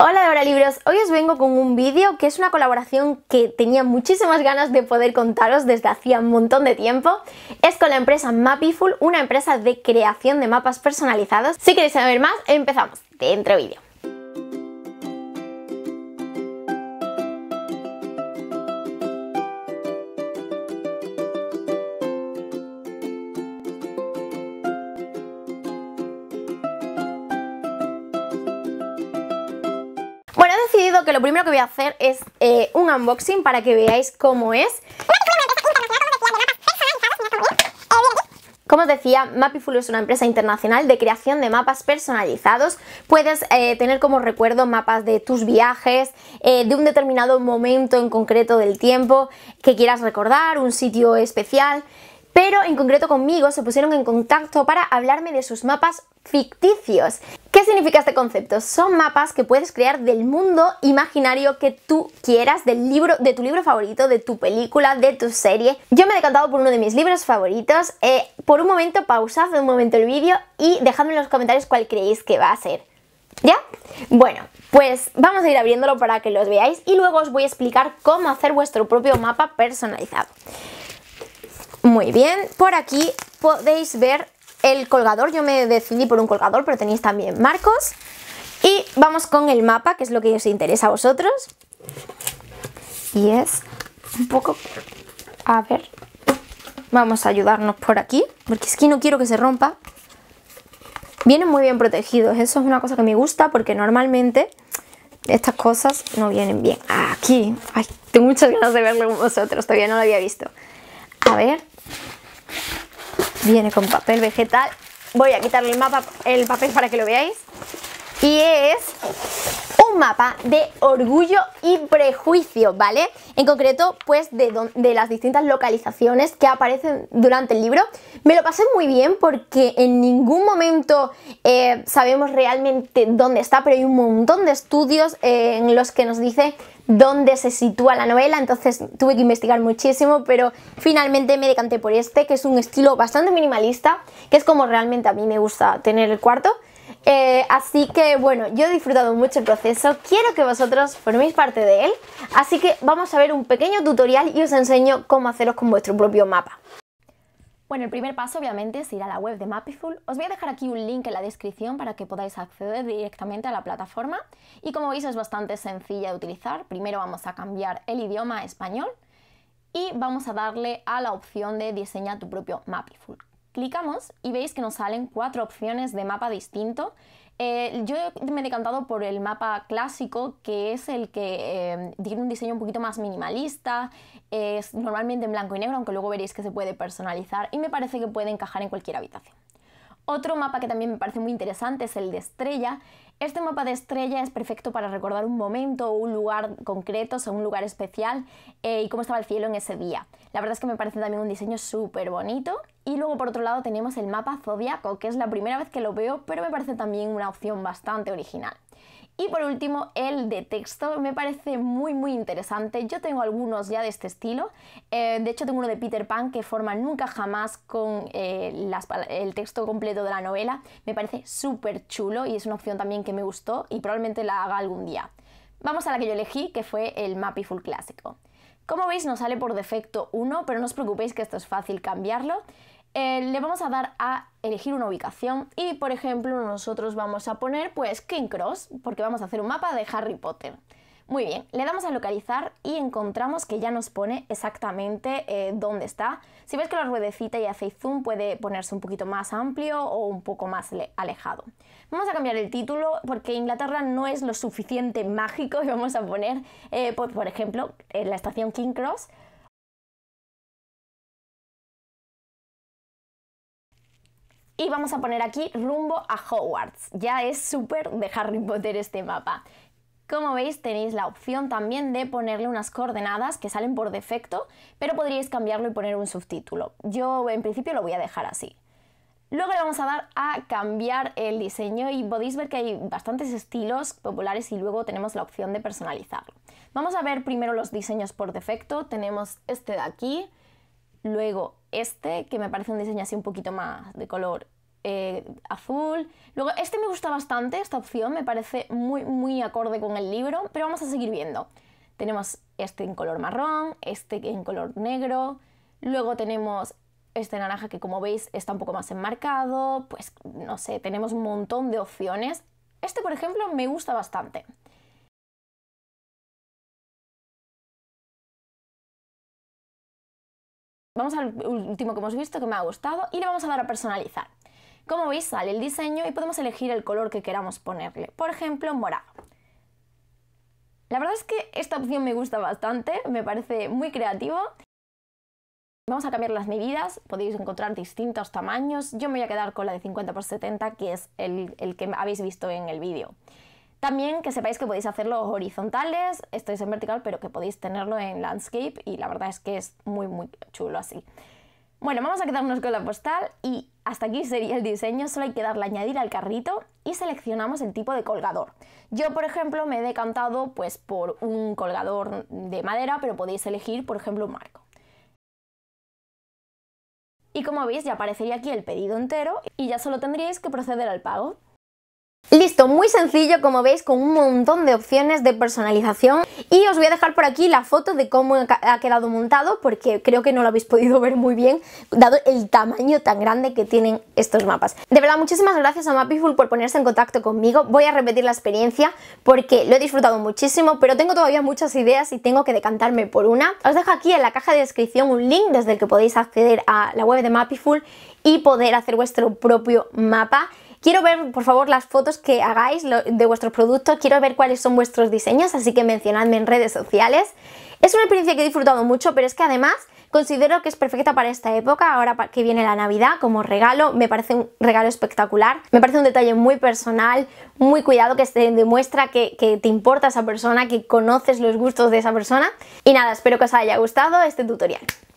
Hola de Libros, hoy os vengo con un vídeo que es una colaboración que tenía muchísimas ganas de poder contaros desde hacía un montón de tiempo. Es con la empresa Mapiful, una empresa de creación de mapas personalizados. Si queréis saber más, empezamos dentro vídeo. que lo primero que voy a hacer es eh, un unboxing para que veáis cómo es. Como os decía, Mapiful es una empresa internacional de creación de mapas personalizados. Puedes eh, tener como recuerdo mapas de tus viajes, eh, de un determinado momento en concreto del tiempo que quieras recordar, un sitio especial pero en concreto conmigo se pusieron en contacto para hablarme de sus mapas ficticios. ¿Qué significa este concepto? Son mapas que puedes crear del mundo imaginario que tú quieras, del libro, de tu libro favorito, de tu película, de tu serie. Yo me he decantado por uno de mis libros favoritos. Eh, por un momento pausad un momento el vídeo y dejadme en los comentarios cuál creéis que va a ser. ¿Ya? Bueno, pues vamos a ir abriéndolo para que los veáis y luego os voy a explicar cómo hacer vuestro propio mapa personalizado. Muy bien, por aquí podéis ver el colgador, yo me decidí por un colgador, pero tenéis también marcos. Y vamos con el mapa, que es lo que os interesa a vosotros. Y es un poco... A ver, vamos a ayudarnos por aquí, porque es que no quiero que se rompa. Vienen muy bien protegidos, eso es una cosa que me gusta, porque normalmente estas cosas no vienen bien. Aquí, tengo muchas ganas de verlo con vosotros, todavía no lo había visto. A ver. Viene con papel vegetal. Voy a quitarle el mapa, el papel para que lo veáis. Y es mapa de orgullo y prejuicio, ¿vale? En concreto, pues de, las distintas localizaciones que aparecen durante el libro. Me lo pasé muy bien porque en ningún momento eh, sabemos realmente dónde está, pero hay un montón de estudios eh, en los que nos dice dónde se sitúa la novela, entonces tuve que investigar muchísimo, pero finalmente me decanté por este, que es un estilo bastante minimalista, que es como realmente a mí me gusta tener el cuarto. Eh, así que bueno, yo he disfrutado mucho el proceso, quiero que vosotros forméis parte de él, así que vamos a ver un pequeño tutorial y os enseño cómo haceros con vuestro propio mapa. Bueno, el primer paso obviamente es ir a la web de Mapiful. Os voy a dejar aquí un link en la descripción para que podáis acceder directamente a la plataforma. Y como veis es bastante sencilla de utilizar. Primero vamos a cambiar el idioma a español y vamos a darle a la opción de diseñar tu propio Mapiful. Clicamos y veis que nos salen cuatro opciones de mapa distinto. Eh, yo me he decantado por el mapa clásico, que es el que eh, tiene un diseño un poquito más minimalista, es normalmente en blanco y negro, aunque luego veréis que se puede personalizar y me parece que puede encajar en cualquier habitación. Otro mapa que también me parece muy interesante es el de estrella. Este mapa de estrella es perfecto para recordar un momento o un lugar concreto, o sea, un lugar especial eh, y cómo estaba el cielo en ese día. La verdad es que me parece también un diseño súper bonito. Y luego por otro lado tenemos el mapa zodiaco, que es la primera vez que lo veo, pero me parece también una opción bastante original. Y por último, el de texto me parece muy muy interesante. Yo tengo algunos ya de este estilo. Eh, de hecho, tengo uno de Peter Pan que forma nunca jamás con eh, el texto completo de la novela. Me parece súper chulo y es una opción también que me gustó y probablemente la haga algún día. Vamos a la que yo elegí, que fue el Full clásico. Como veis nos sale por defecto uno, pero no os preocupéis que esto es fácil cambiarlo. Eh, le vamos a dar a elegir una ubicación y por ejemplo nosotros vamos a poner pues King Cross porque vamos a hacer un mapa de Harry Potter. Muy bien, le damos a localizar y encontramos que ya nos pone exactamente eh, dónde está. Si ves que la ruedecita y hace zoom puede ponerse un poquito más amplio o un poco más alejado. Vamos a cambiar el título porque Inglaterra no es lo suficiente mágico y vamos a poner, eh, pues, por, ejemplo, la estación King Cross y vamos a poner aquí rumbo a Hogwarts. Ya es súper de Harry Potter este mapa. Como veis tenéis la opción también de ponerle unas coordenadas que salen por defecto, pero podríais cambiarlo y poner un subtítulo. Yo en principio lo voy a dejar así. Luego le vamos a dar a cambiar el diseño y podéis ver que hay bastantes estilos populares y luego tenemos la opción de personalizarlo. Vamos a ver primero los diseños por defecto. Tenemos este de aquí, luego este, que me parece un diseño así un poquito más de color eh, azul. Luego, este me gusta bastante, esta opción, me parece muy, muy acorde con el libro, pero vamos a seguir viendo. Tenemos este en color marrón, este en color negro, luego tenemos este naranja que como veis está un poco más enmarcado, pues no sé, tenemos un montón de opciones. Este, por ejemplo, me gusta bastante. Vamos al último que hemos visto que me ha gustado y le vamos a dar a personalizar. Como veis sale el diseño y podemos elegir el color que queramos ponerle, por ejemplo morado. La verdad es que esta opción me gusta bastante, me parece muy creativo. Vamos a cambiar las medidas, podéis encontrar distintos tamaños, yo me voy a quedar con la de 50x70 que es el, que habéis visto en el vídeo. También que sepáis que podéis hacerlo horizontales, Estoy en vertical, pero que podéis tenerlo en landscape y la verdad es que es muy muy chulo así. Bueno, vamos a quedarnos con la postal y hasta aquí sería el diseño, solo hay que darle añadir al carrito y seleccionamos el tipo de colgador. Yo, por ejemplo, me he decantado pues, por un colgador de madera, pero podéis elegir, por ejemplo, un marco. Y como veis, ya aparecería aquí el pedido entero y ya solo tendríais que proceder al pago. ¡Listo! sencillo, como veis, con un montón de opciones de personalización. Y os voy a dejar por aquí la foto de cómo ha quedado montado, porque creo que no lo habéis podido ver muy bien, dado el tamaño tan grande que tienen estos mapas. De verdad, muchísimas gracias a Mapiful por ponerse en contacto conmigo. Voy a repetir la experiencia porque lo he disfrutado muchísimo, pero tengo todavía muchas ideas y tengo que decantarme por una. Os dejo aquí en la caja de descripción un link desde el que podéis acceder a la web de Mapiful y poder hacer vuestro propio mapa. Quiero ver, por favor, las fotos que hagáis de vuestros productos, quiero ver cuáles son vuestros diseños, así que mencionadme en redes sociales. Es una experiencia que he disfrutado mucho, pero es que además considero que es perfecta para esta época, ahora que viene la Navidad, como regalo, me parece un regalo espectacular, me parece un detalle muy personal, muy cuidado, que demuestra que te importa esa persona, que conoces los gustos de esa persona. Y nada, espero que os haya gustado este tutorial.